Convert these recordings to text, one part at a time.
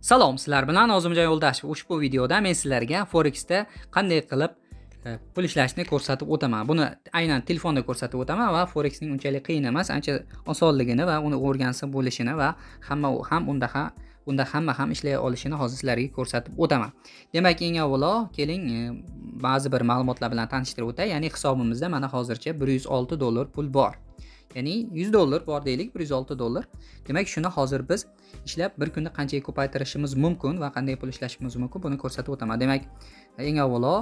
Salom, sizlar bilan Ozimjon Yo'ldashev. Ushbu videoda men sizlarga Forexda qanday qilib e, pul ishlashni ko'rsatib o'taman. Buni aynan telefonda ko'rsatib o'taman va Forexning unchalik qiyin emas, ancha osonligini va uni o'rgansa bo'lishini va hamma ham unda ham unda hamma ham ishlay olishini hozir sizlarga ko'rsatib o'taman. Demak, eng avvalo keling e, ba'zi bir ma'lumotlar bilan tanishtirib o'tay. Ya'ni hisobimizda mana hozircha 106 dollar pul bor. ya'ni 100 dollar bor deylik bir yuz olti dollar demak shuni hozir biz ishlab bir kunda qanchaga ko'paytirishimiz mumkin va qanday pul ishlashimiz mumkin buni ko'rsatib o'taman demak eng avvalo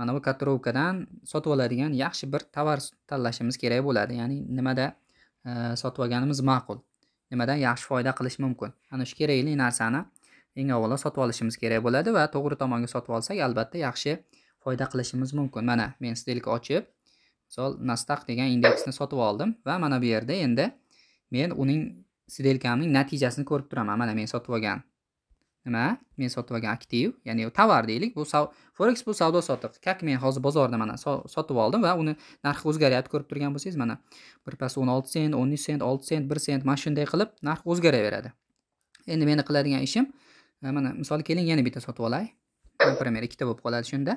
mana bu kotirovkadan sotib oladigan yaxshi bir tovar tanlashimiz kerak bo'ladi ya'ni nimada e, sotib olganimiz ma'qul nimadan yaxshi foyda qilish mumkin ana shu kerakli narsani eng avvalo sotib olishimiz kerak bo'ladi va to'g'ri tomonga sotib olsak albatta yaxshi foyda qilishimiz mumkin mana men stelka ochib misol nasdaq degan indeksni sotib oldim va mana bu yerda endi men uning sdelkamning natijasini ko'rib turaman mana men sotib olgan nima men sotib olgan aktiv ya'ni tovar deylik bu forex bu savdo sotiq как men hozir bozorda mana sotib oldim va uni narxi o'zgaryapti ko'rib turgan bo'lsangiz mana birpas o'n olti sent o'n uch sent olti sent bir sent mana shunday qilib narx o'zgaraveradi endi meni qiladigan ishim e, mana misol keling yana bitta sotib olay например ikkita bo'lib qoladi shunda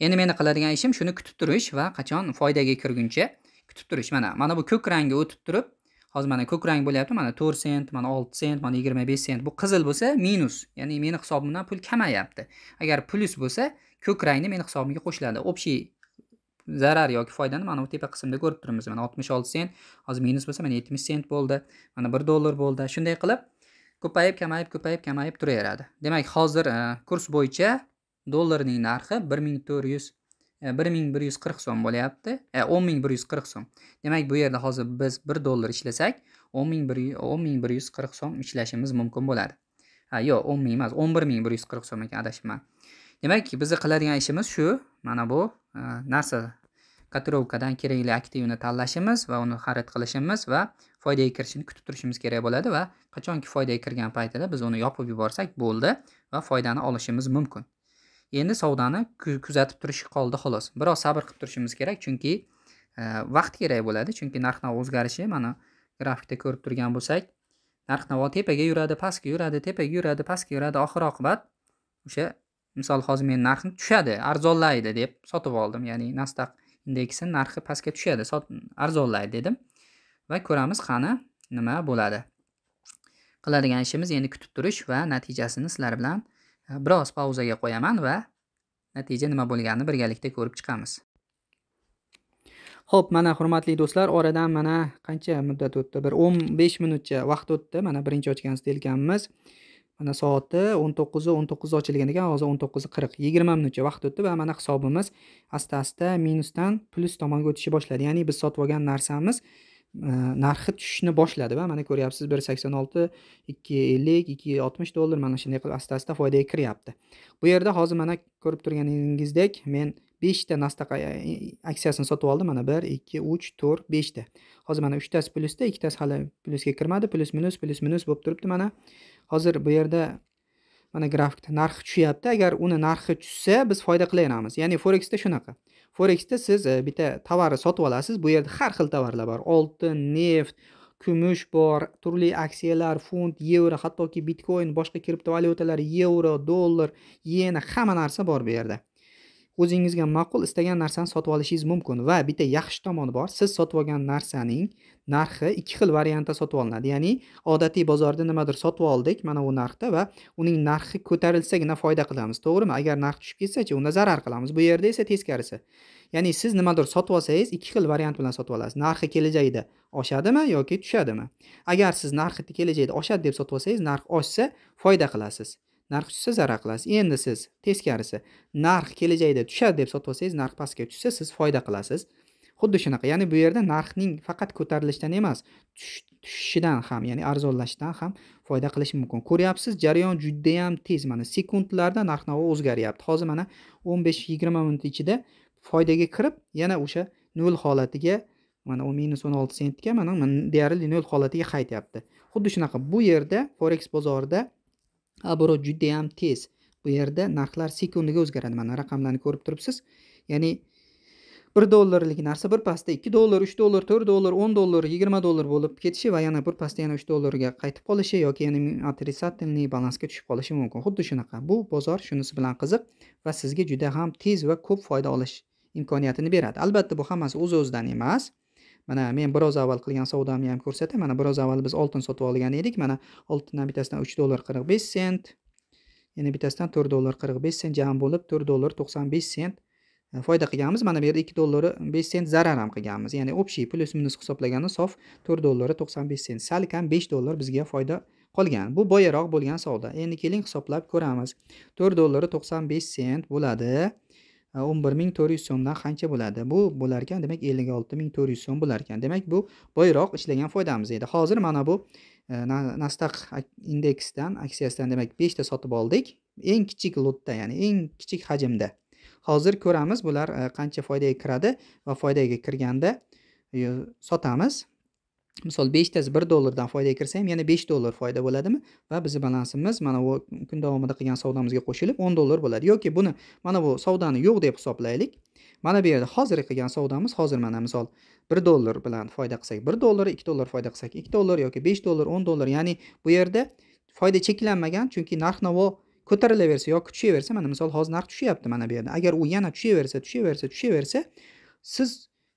endi meni qiladigan ishim shuni kutib turish va qachon foydaga kirguncha kutib turish mana mana bu ko'k rangga o'tib turib hozir mana ko'k rang bo'lyapti mana to'rt sent mana olti sent mana yigirma besh sent bu qizil bo'lsa minus ya'ni meni hisobimdan pul kamayapti agar plyus bo'lsa ko'k rangni meni hisobimga qo'shiladi общий zarar yoki foydani mana bu tepa qismda ko'rib turibmiz mana oltmish olti sent hozir minus bo'lsa mana yetmish sent bo'ldi mana bir dollar bo'ldi shunday qilib ko'payib kamayib ko'payib kamayib turaveradi demak hozir e, kurs bo'yicha dollarning narxi bir ming to'rt yuz e, bir ming bir yuz qirq so'm bo'lyapti e, o'n ming bir yuz qirq so'm demak bu yerda hozir biz bir dollar ishlasak o'n ming bir o'n ming bir yuz qirq so'm ishlashimiz mumkin bo'ladi ha yo'q o'n ming emas o'n bir ming bir yuz qirq so'm ekan adashibman demak bizni qiladigan ishimiz shu mana bu e, narsa kotirovkadan kerakli aktivni tanlashimiz va uni xarid qilishimiz va foydaga kirishini kutib turishimiz kerak bo'ladi va qachonki foydaga kirgan paytida biz uni yopib yuborsak bo'ldi va foydani olishimiz mumkin endi savdoni kuzatib turish qoldi xolos biroz sabr qilib turishimiz kerak chunki e, vaqt kerak bo'ladi chunki narx navo o'zgarishi mana grafikda ko'rib turgan bo'lsak narx navo tepaga yuradi pastga yuradi tepaga yuradi pastga yuradi oxir oqibat o'sha misol hozir men narxni tushadi arzonlaydi deb sotib oldim ya'ni nasdaq indeksi narxi pastga tushadi arzonlaydi dedim va ko'ramiz qani nima bo'ladi qiladigan ishimiz endi kutib turish va natijasini sizlar bilan biroz pauzaga qo'yaman va natija nima bo'lganini birgalikda ko'rib chiqamiz ho'p mana hurmatli do'stlar oradan mana qancha muddat o'tdi bir o'n besh minutcha vaqt o'tdi mana birinchi ochgan stelkamiz mana soati o'n to'qqiz o'n to'qqizda ochilgan ekan hozir o'n to'qqiz qirq yigirma minutcha vaqt o'tdi va mana hisobimiz asta asta minusdan plus tomonga o'tishi boshladi ya'ni biz sotib olgan narsamiz narxi tushishni boshladi va mana ko'ryapsiz bir sakson olti ikki ellik ikki oltmish dollar mana shunday qilib asta asta foydaga kiryapti bu yerda hozir mana ko'rib turganingizdek men beshta nasdaq e, aksiyasini sotib oldim mana bir ikki uch to'rt beshta hozir mana uchtasi plyusda ikkitasi hali plyusga kirmadi plyus minus plyus minus bo'lib turibdi mana hozir bu yerda mana grafikda narxi tushyapti agar uni narxi tushsa biz foyda qilaveramiz ya'ni forexda shunaqa forexda siz e, bitta tovarni sotib olasiz bu yerda har xil tovarlar bor oltin neft kumush bor turli aksiyalar funt yevro hattoki bitcoin boshqa kriptovalyutalar yevro dollar yena hamma narsa bor bu yerda o'zingizga ma'qul istagan narsani sotib olishingiz mumkin va bitta yaxshi tomoni bor siz sotib olgan narsaning narxi ikki xil variantda sotib olinadi ya'ni odatiy bozorda nimadir sotib oldik mana bu narxda va uning narxi ko'tarilsagina foyda qilamiz to'g'rimi agar narx tushib ketsachi unda zarar qilamiz bu yerda esa teskarisi ya'ni siz nimadir sotib olsangiz ikki xil variant bilan sotib olasiz narxi kelajakda oshadimi yoki tushadimi agar siz narxi kelajakda oshadi deb sotib olsangiz narx oshsa foyda qilasiz narx tushsa zarar qilasiz endi siz teskarisi narx kelajakda tushadi deb sotib olsangiz narx pastga tushsa siz foyda qilasiz xuddi shunaqa ya'ni bu yerda narxning faqat ko'tarilishidan emas tushishidan ham ya'ni arzonlashidan ham foyda qilish mumkin ko'ryapsiz jarayon judayam tez mana sekundlarda narx navo o'zgaryapti hozir mana o'n besh yigirma minut ichida foydaga kirib yana o'sha nol holatiga mana u minus o'n olti sentga mana deyarli nol holatiga qaytyapti xuddi shunaqa bu yerda forex bozorida juda yam tez bu yerda narxlar sekundiga o'zgaradi mana raqamlarni ko'rib turibsiz ya'ni bir dollarlik narsa bir pasda ikki dollar uch dollar to'rt dollar o'n dollar yigirma dollar bo'lib ketishi va yana bir pasda yana uch dollarga qaytib qolishi yoki yana отрицательный balansga tushib qolishi mumkin xuddi shunaqa bu bozor shunisi bilan qiziq va sizga juda ham tez va ko'p foyda olish imkoniyatini beradi albatta bu hammasi o'z o'zidan emas mana men biroz avval qilgan savdomni ham ko'rsatay mana biroz avval biz oltin sotib olgan edik mana oltindan bittasidan uch dollar qirq besh sent yana bittasidan to'rt dollar qirq besh sent jam bo'lib to'rt dollar to'qson besh sent e, foyda qilganmiz mana bu yerda ikki dollar besh sent zarar ham qilganmiz ya'ni общий plyus minus hisoblaganda sof to'rt dollar to'qson besh sent sal kam besh dollar bizga foyda qolgan bu boyaroq bo'lgan savdo endi keling hisoblab ko'ramiz to'rt dollar to'qson besh sent bo'ladi o'n bir ming to'rt yuz so'mdan qancha bo'ladi bu bo'larkan demak ellik olti ming to'rt yuz so'm ekan demak bu boyroq ishlagan foydamiz edi hozir mana bu e, nasdaq indeksdan aksiyasidan demak beshta sotib oldik eng kichik lotda ya'ni eng kichik hajmda hozir ko'ramiz bular e, qancha foydaga kiradi va foydaga kirganda e, sotamiz misol beshtasi bir dollardan foyda kirsa ham yana besh dollar foyda bo'ladimi va bizni balansimiz mana bu kun davomida qilgan savdomizga qo'shilib o'n dollar bo'ladi yoki buni mana bu savdoni yo'q deb hisoblaylik mana bu yerda hozir qilgan savdomiz hozir mana misol bir dollar bilan foyda qilsak bir dollar ikki dollar foyda qilsak ikki dollar yoki besh dollar o'n dollar ya'ni bu yerda foyda cheklanmagan chunki narx navo ko'tarilaversa yoki tushaversa mana misol hozir narx tushyapti mana bu yerda agar u yana tushaversa tushaversa tushaversa siz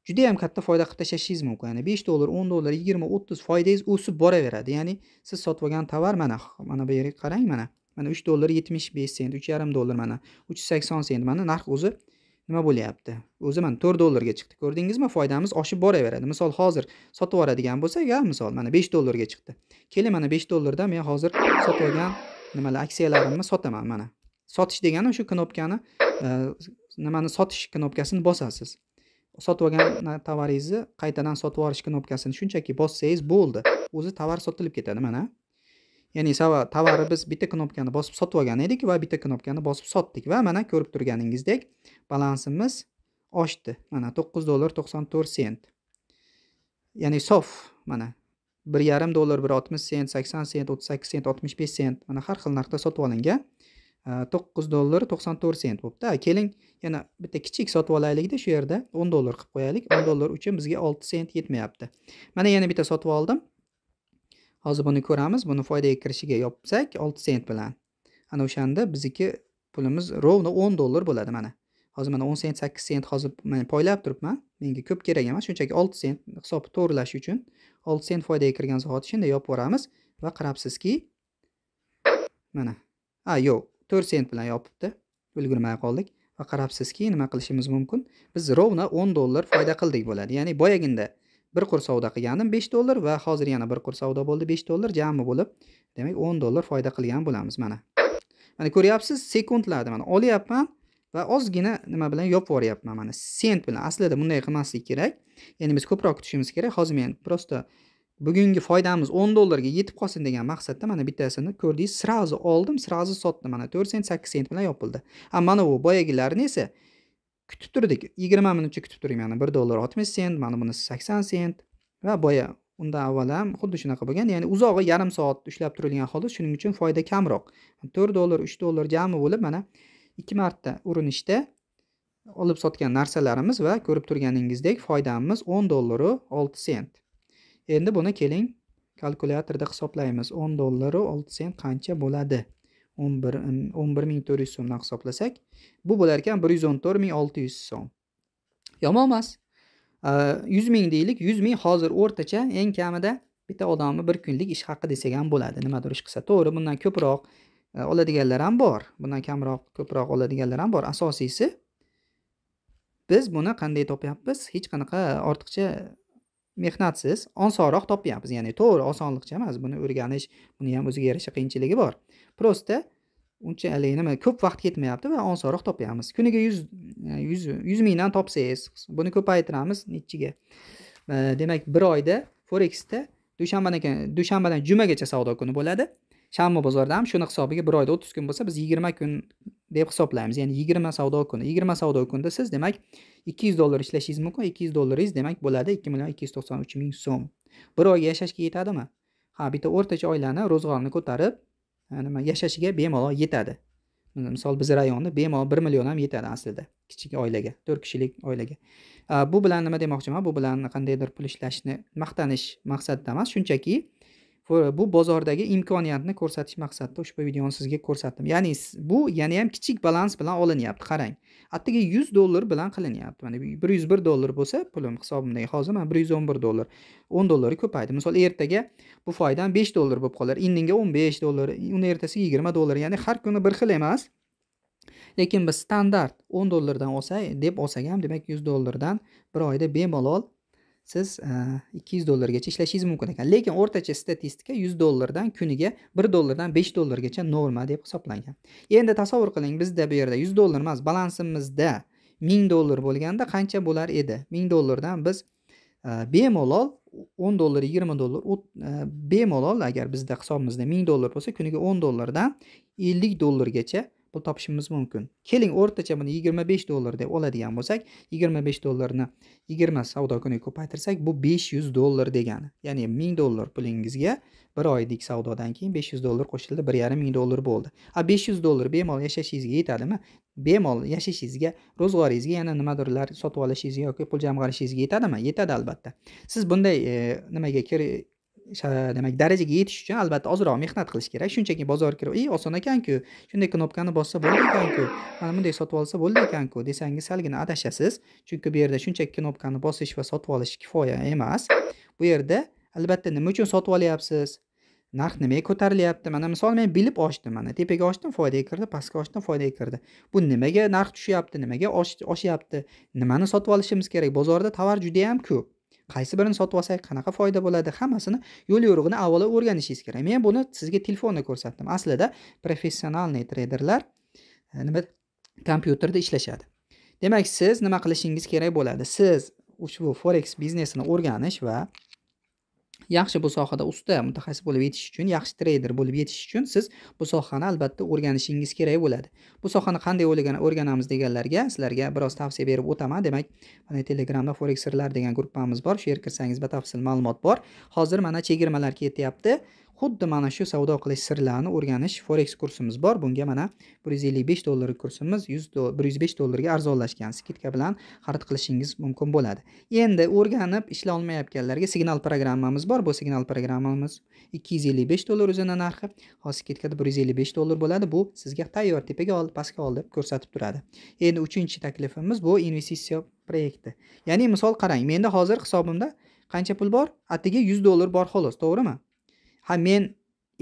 juda ham katta foyda qilib tashlashingiz mumkin ya'ni besh dollar o'n dollar yigirma o'ttiz foydangiz o'sib boraveradi ya'ni siz sotib olgan tovar mana mana bu yerga qarang mana mana uch dollar yetmish besh sent uch yarim dollar mana uch yuz sakson sent mana narx o'zi nima bo'lyapti o'zi mana to'rt dollarga chiqdi ko'rdingizmi foydamiz oshib boraveradi misol hozir sotib yuboradigan bo'lsak a misol mana besh dollarga chiqdi keling mana besh dollardan men hozir sotib olgan nimalar aksiyalarimni sotaman mana sotish degani o'sha knopkani e, nimani sotish knopkasini bosasiz sotib olgan tovaringizni qaytadan sotib yuborish knopkasini shunchaki bossangiz bo'ldi o'zi tovar sotilib ketadi mana ya'ni tovarni biz bitta knopkani bosib sotib olgan edik va bitta knopkani bosib sotdik va mana ko'rib turganingizdek balansimiz oshdi mana to'qqiz dollar to'qson to'rt sent ya'ni sof mana bir yarim dollar bir oltmish sent sakson sent o'ttiz sakkiz sent oltmish besh sent mana har xil narxda sotib olingan to'qqiz dollar to'qson to'rt sent bo'libdi keling yana bitta kichik sotib olaylikda shu yerda o'n dollar qilib qo'yaylik o'n dollar uchun bizga olti sent yetmayapti mana yana bitta sotib oldim hozir buni ko'ramiz buni foydaga kirishiga yopsak olti sent bilan ana o'shanda bizniki pulimiz ровно o'n dollar bo'ladi mana hozir mana o'n sent sakkiz sent hozir man poylab turibman menga ko'p kerak emas shunchaki olti sent hisobni to'g'rilash uchun olti sent foydaga kirgan zahoti shunday yopib yuboramiz va qarabsizki mana a yo'q to'rt sent bilan yopibdi ulgurmay qoldik va qarabsizki nima qilishimiz mumkin biz ровно o'n dollar foyda qildik bo'ladi ya'ni boyaginda bir qur savdo qilgandim besh dollar va hozir yana bir qur savdo bo'ldi besh dollar jami bo'lib demak o'n dollar foyda qilgan bo'lamiz mana mana ko'ryapsiz sekundlarda mana olyapman va ozgina nima bilan yopib yuboryapman mana sent bilan aslida bunday qilmaslik kerak ya'ni biz ko'proq kutishimiz kerak hozir men просто bugungi foydamiz o'n dollarga yetib qolsin degan maqsadda mana bittasini ko'rdingiz сразу oldim сразу sotdim mana to'rt sent sakkiz sent bilan yopildi a mana bu boyagilarni esa kutib turdik yigirma minutcha kutib turdik mana bir dollar oltmish sent mana bunisi sakson sent va boya undan avval ham xuddi shunaqa bo'lgan ya'ni uzog'i yarim soat ushlab turilgan holda shuning uchun foyda kamroq to'rt dollar uch dollar jami bo'lib mana ikki marta urinishda olib sotgan narsalarimiz va ko'rib turganingizdek foydamiz o'n dollaru olti sent endi buni keling kalkulyatorda hisoblaymiz o'n dollaru olti sent qancha bo'ladi o'n bir o'n bir ming to'rt yuz so'mdan hisoblasak bu bo'lar ekan bir yuz o'n to'rt ming olti yuz so'm yomon emas yuz ming deylik yuz ming hozir o'rtacha eng kamida bitta odamni bir kunlik ish haqi desak ham bo'ladi nimadir ish qilsa to'g'ri bundan ko'proq e, oladiganlar ham bor bundan kamroq ko'proq oladiganlar ham bor asosiysi biz buni qanday topyapmiz hech qanaqa ortiqcha mehnatsiz osonroq topyapmiz ya'ni to'g'ri osonlikcha emas buni o'rganish buni ham o'ziga yarasha qiyinchiligi bor просто unchalik nima ko'p vaqt ketmayapti va osonroq topyapmiz kuniga yuz e, yuz yuz mingdan topsangiz buni ko'paytiramiz nechiga demak bir oyda forexda dushanbadan dushanbadan jumagacha savdo kuni bo'ladi shanba bozorida ham shuni hisobiga bir oyda o'ttiz kun bo'lsa biz yigirma kun deb hisoblaymiz ya'ni yigirma savdo kuni yigirma savdo kunida siz demak ikki yuz dollar ishlashingiz mumkin ikki yuz dollaringiz demak bo'ladi ikki million ikki yuz to'qson uch ming so'm bir oyga yashashga yetadimi ha bitta o'rtacha oilani ro'zg'orini ko'tarib nima yashashiga bemalol yetadi misol bizni rayonda bemalol bir million ham yetadi aslida kichik oilaga to'rt kishilik oilaga bu bilan nima demoqchiman bu bilan qandaydir pul ishlashni maqtanish maqsadida emas shunchaki bu bozordagi imkoniyatni ko'rsatish maqsadida ushbu videoni sizga ko'rsatdim ya'ni bu yana ham kichik balans bilan olinyapti qarang atigi yuz dollar bilan qilinyapti mana bir yuz bir dollar bo'lsa pulim hisobimdagi hozir mana bir yuz o'n bir dollar o'n dollarga ko'paydi misol ertaga bu foydam besh dollar bo'lib qolar indinga o'n besh dollar uni ertasiga yigirma dollar ya'ni har kuni bir xil emas lekin biz standart o'n dollardan olsak deb olsak ham demak yuz dollardan bir oyda bemalol siz e, ikki yuz dollargacha ishlashingiz mumkin ekan lekin o'rtacha statistika yuz dollardan kuniga bir dollardan besh dollargacha norma deb hisoblangan endi tasavvur qiling bizda bu yerda yuz dollar emas balansimizda ming dollar bo'lganda qancha bo'lar edi ming dollardan biz e, bemalol o'n dollar yigirma dollar e, bemalol agar bizda hisobimizda ming dollar bo'lsa kuniga o'n dollardan ellik dollargacha pul topishimiz mumkin keling o'rtacha buni yigirma besh dollar deb oladigan bo'lsak yigirma besh dollarni yigirma savdo kuniga ko'paytirsak bu besh yuz dollar degani ya'ni ming dollar pulingizga bir oylik savdodan keyin besh yuz dollar qo'shildi bir yarim ming dollar bo'ldi a besh yuz dollar bemalol yashashingizga yetadimi bemalol yashashingizga ro'zg'oringizga yana nimadirlar sotib olishingizga yoki pul jamg'arishingizga yetadimi yetadi albatta siz bunday e, nimaga demak darajaga yetish uchun albatta ozroq mehnat qilish kerak shunchaki bozorga kirib ey oson ekanku shunday knopkani bossa bo'ldi ekanku mana bunday sotib olsa bo'ldi ekanku desangiz salgina adashasiz chunki bu yerda shunchaki knopkani bosish va sotib olish kifoya emas bu yerda albatta nima uchun sotib olyapsiz narx nimaga ko'tarilyapti mana misol men bilib ochdim mana tepaga ochdim foydaga kirdi pastga ochdim foydaga kirdi bu nimaga narx tushyapti nimaga oshyapti nimani sotib olishimiz kerak bozorda tovar judayam ko'p qaysi birini sotib olsak qanaqa foyda bo'ladi hammasini yo'l yo'rig'ini avvalo o'rganishingiz kerak men buni sizga telefonda ko'rsatdim aslida professionalniy treyderlar e, nima kompyuterda ishlashadi demak siz nima qilishingiz kerak bo'ladi siz ushbu forex biznesini o'rganish va yaxshi bu sohada usta mutaxassis bo'lib yetish uchun yaxshi treyder bo'lib yetish uchun siz bu sohani albatta o'rganishingiz kerak bo'ladi bu sohani qanday o'rganamiz deganlarga sizlarga biroz tavsiya berib o'taman demak mana telegramda forex sirlar degan gruppamiz bor shu yerga kirsangiz batafsil ma'lumot bor hozir mana chegirmalar ketyapti xuddi mana shu savdo qilish sirlarini o'rganish forex kursimiz bor bunga mana bir yuz ellik besh dollarlik kursimiz yuz bir yuz besh dollarga arzonlashgan skidka bilan xarid qilishingiz mumkin bo'ladi endi o'rganib ishlay olmayotganlarga signal programmamiz bor bu signal programmamiz ikki yuz ellik besh dollar o'zini narxi hozir skidkada bir yuz ellik besh dollar bo'ladi bu sizga tayyor tepaga ol pastga ol deb ko'rsatib turadi endi uchinchi taklifimiz bu investitsiya proyekti ya'ni misol qarang menda hozir hisobimda qancha pul bor atigi yuz dollar bor xolos to'g'rimi ha men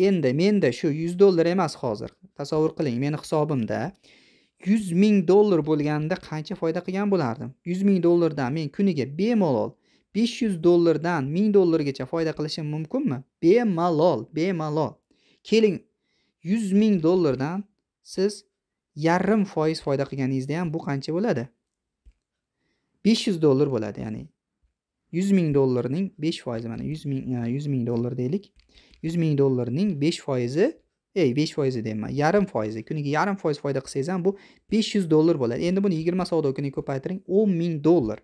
endi menda shu yuz dollar emas hozir tasavvur qiling meni hisobimda yuz ming dollar bo'lganda qancha foyda qilgan bo'lardim yuz ming dollardan men kuniga bemalol besh yuz dollardan ming dollargacha foyda qilishim mumkinmi bemalol bemalol keling yuz ming dollardan siz yarim foiz foyda qilganingizda ham bu qancha bo'ladi besh yuz dollar bo'ladi ya'ni yuz ming dollarning besh foizi mana yuz ming e, yuz ming dollar deylik yuz ming dollarning besh foizi ey besh foizi deyman yarim foizi kuniga yarim foiz foyda qilsangiz ham bu besh yuz dollar bo'ladi endi buni yigirma savdo kuniga ko'paytiring o'n ming dollar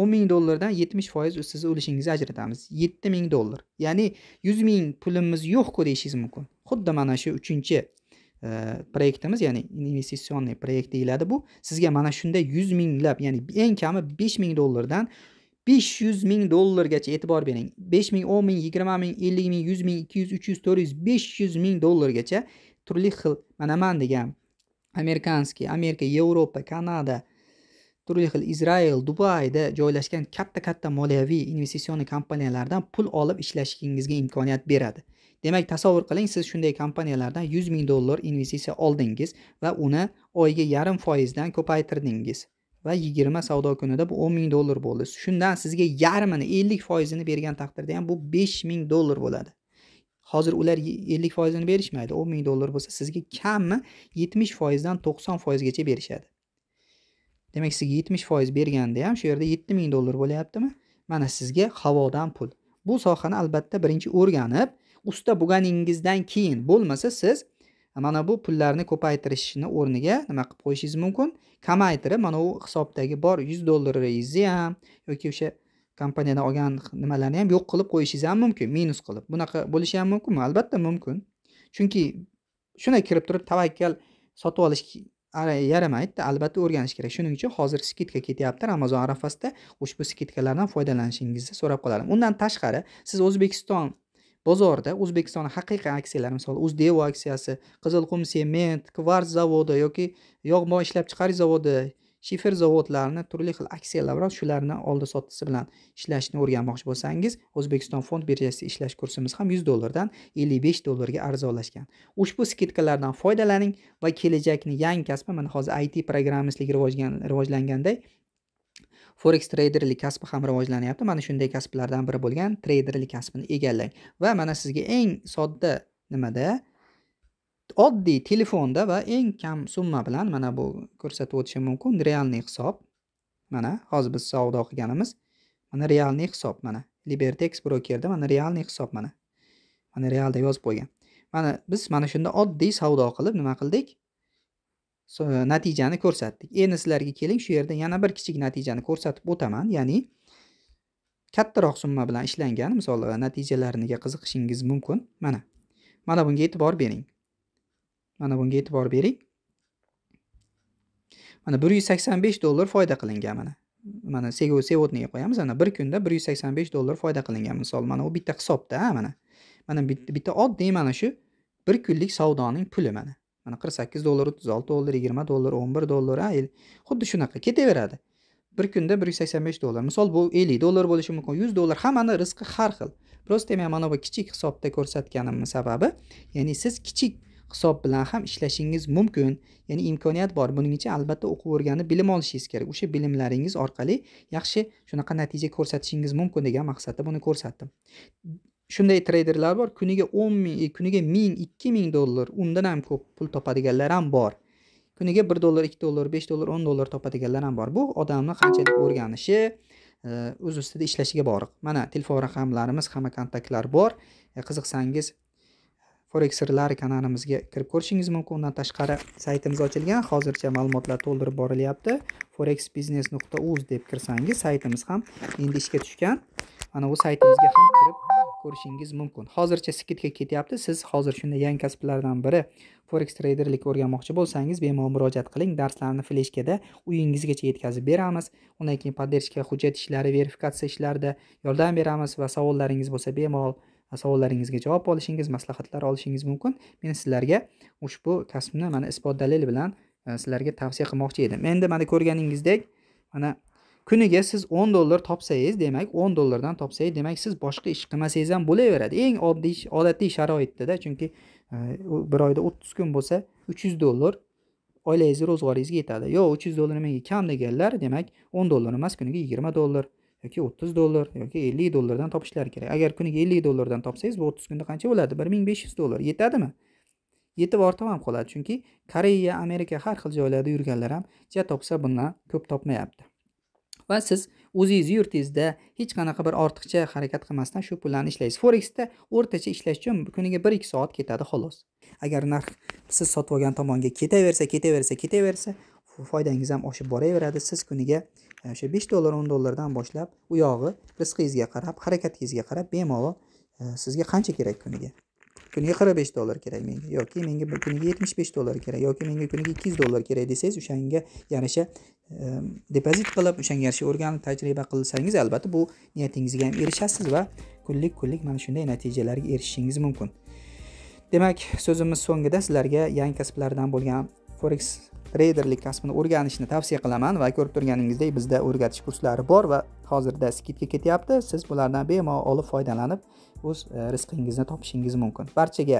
o'n ming dollardan yetmish foiz sizni ulushingizni ajratamiz yetti ming dollar ya'ni yuz ming pulimiz yo'qku deyishingiz mumkin xuddi mana shu uchinchi e, proyektimiz ya'ni investitsionniy proyekt deyiladi bu sizga mana shunday yuz minglab ya'ni eng kami besh ming dollardan 500 ming dollargacha e'tibor bering 5 ming 10 ming 20 ming 50 ming 100 ming 200 300 400 500 ming dollargacha turli xil manaman degan amerikanskiy amerika yevropa kanada turli xil izrael dubayda joylashgan katta katta moliyaviy investitsionniy kompaniyalardan pul olib ishlashingizga imkoniyat beradi demak tasavvur qiling siz shunday kompaniyalardan 100 ming dollar investitsiya oldingiz va uni oyiga yarim foizdan ko'paytirdingiz va yigirma savdo kunida bu o'n ming dollar bo'ldi shundan sizga yarmini ellik foizini bergan taqdirda ham bu besh ming dollar bo'ladi hozir ular ellik foizini berishmaydi o'n ming dollar bo'lsa sizga kammi yetmish foizdan to'qson foizgacha berishadi demak sizga yetmish foiz berganda ham shu yerda yetti ming dollar bo'lyaptimi mana sizga havodan pul bu sohani albatta birinchi o'rganib usta bo'lganingizdan keyin bo'lmasa siz mana bu pullarni ko'paytirishni o'rniga nima qilib qo'yishingiz mumkin kamaytirib mana u hisobdagi bor yuz dollaringizni ham yoki o'sha kompaniyadan olgan nimalarni ham yo'q qilib qo'yishingiz ham mumkin minus qilib bunaqa bo'lishi ham mumkinmi albatta mumkin chunki shunday kirib turib tavakkal sotib olish yaramaydida albatta o'rganish kerak shuning uchun hozir skidka ketyapti ramazon arafasida ushbu skidkalardan foydalanishingizni so'rab qolaman undan tashqari siz o'zbekiston bozorda o'zbekistonni haqiqiy aksiyalari misol o'zdevo aksiyasi qizilqum sement kvarts zavodi yoki moy ishlab chiqarish zavodi shifer zavodlarini turli xil aksiyalar bor shularni oldi sotdisi bilan ishlashni o'rganmoqchi bo'lsangiz o'zbekiston fond birjasida ishlash kursimiz ham yuz dollardan ellik besh dollarga arzonlashgan ushbu skidkalardan foydalaning va kelajakni yangi kasbi mana hozir it programmistlik rivojlanganday forex treyderlik kasbi ham rivojlanyapti mana shunday kasblardan biri bo'lgan treyderlik kasbini egallang va mana sizga eng sodda nimada oddiy telefonda va eng kam summa bilan mana bu ko'rsatib o'tishim mumkin realniy hisob mana hozir biz savdo qilganimiz mana realniy hisob mana libertex brokerda mana realniy hisob mana mana realda yozib qo'ygan mana biz mana shunda oddiy savdo qilib nima qildik so, natijani ko'rsatdik endi sizlarga keling shu yerda yana bir kichik natijani ko'rsatib o'taman ya'ni kattaroq summa bilan ishlangan misol e, natijalariga qiziqishingiz mumkin mana mana bunga e'tibor bering mana bunga e'tibor bering mana bir yuz sakson besh dollar foyda qilingan mana mana sevodniga qo'yamiz ana bir kunda bir yuz sakson besh dollar foyda qilingan misol mana u bitta hisobda mana mana bitta oddiy mana shu bir kunlik savdoning puli mana mana qirq sakkiz dollar o'ttiz olti dollar yigirma dollar o'n bir dollar a xuddi shunaqa ketaveradi bir kunda bir yuz sakson besh dollar misol bu ellik dollar bo'lishi mumkin yuz dollar hammani rizqi har xil просто men mana bu kichik hisobda ko'rsatganimni sababi ya'ni siz kichik hisob bilan ham ishlashingiz mumkin ya'ni imkoniyat bor buning uchun albatta o'qib o'rganib bilim olishingiz kerak o'sha bilimlaringiz orqali yaxshi shunaqa natija ko'rsatishingiz mumkin degan maqsadda buni ko'rsatdim shunday treyderlar bor kuniga o'n ming e, kuniga ming ikki ming dollar undan ham ko'p pul topadiganlar ham bor kuniga bir dollar ikki dollar besh dollar o'n dollar topadiganlar ham bor bu odamni qanchalik o'rganishi e, o'z ustida ishlashiga bog'liq mana telefon raqamlarimiz hamma kontaktlar bor e, qiziqsangiz forekserlar kanalimizga kirib ko'rishingiz mumkin undan tashqari saytimiz ochilgan hozircha ma'lumotlar to'ldirib borilyapti forex biznes nuqta uz deb kirsangiz saytimiz ham endi ishga tushgan mana bu saytimizga ham kirib ko'rishingiz mumkin hozircha skidka ketyapti siz hozir shunday yangi kasblardan biri forex treyderlik o'rganmoqchi bo'lsangiz bemalol murojaat qiling darslarni fleshkada uyingizgacha yetkazib beramiz undan keyin поддержка hujjat ishlari verifikatsiya ishlarida yordam beramiz va savollaringiz bo'lsa bemalol savollaringizga javob olishingiz maslahatlar olishingiz mumkin men sizlarga ushbu kasbni mana isbot dalil bilan e, sizlarga tavsiya qilmoqchi edim endi mana ko'rganingizdek mana kuniga siz 10 dollar topsangiz demak 10 dollardan topsangiz demak siz boshqa ish qilmasangiz ham bo'laveradi eng oddiy odatiy sharoitdada chunki e, bir oyda 30 kun bo'lsa 300 dollar oilangizni ro'zg'oringizga yetadi yo 300 dollar nimaga kam deganlar demak 10 dollar emas kuniga 20 dollar yoki 30 dollar yoki 50 dollardan topishlar kerak agar kuniga 50 dollardan topsangiz bu 30 kunda qancha bo'ladi 1500 dollar yetadimi yetib ortib ham qoladi chunki koreya amerika har xil joylarda yurganlar ham ja topsa bundan ko'p topmayapti va siz o'zingizni yurtingizda hech qanaqa bir ortiqcha harakat qilmasdan shu pullarni ishlaysiz forexda o'rtacha ishlash uchun kuniga bir ikki soat ketadi xolos agar narx siz sotib olgan tomonga ketaversa ketaversa ketaversa foydangiz ham oshib boraveradi siz kuniga e, o'sha besh dollar o'n dollardan boshlab u yog'i rizqingizga qarab harakatingizga qarab bemalol e, sizga qancha kerak kuniga kuniga qirq besh dollar kerak menga yoki menga kuniga yetmish besh dollar kerak yoki menga kuniga ikki yuz dollar kerak desangiz o'shanga yarasha depozit qilib o'shanga yarasha o'rganib tajriba qilsangiz albatta bu niyatingizga ham erishasiz va kunlik kunlik mana shunday natijalarga erishishingiz mumkin demak so'zimiz so'ngida sizlarga yangi kasblardan bo'lgan forex treyderlik kasbini o'rganishni tavsiya qilaman va ko'rib turganingizdek bizda o'rgatish kurslari bor va hozirda skidga ketyapti siz bulardan bemalol olib foydalanib o'z e, rizqingizni topishingiz mumkin barchaga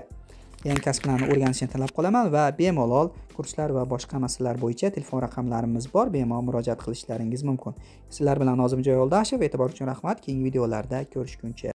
yangi kasblarni o'rganishni talab qilaman va bemalol kurslar va boshqa masalalar bo'yicha telefon raqamlarimiz bor bemalol murojaat qilishlaringiz mumkin sizlar bilan nozimjon yo'ldashev e'tibor uchun rahmat keyingi videolarda ko'rishguncha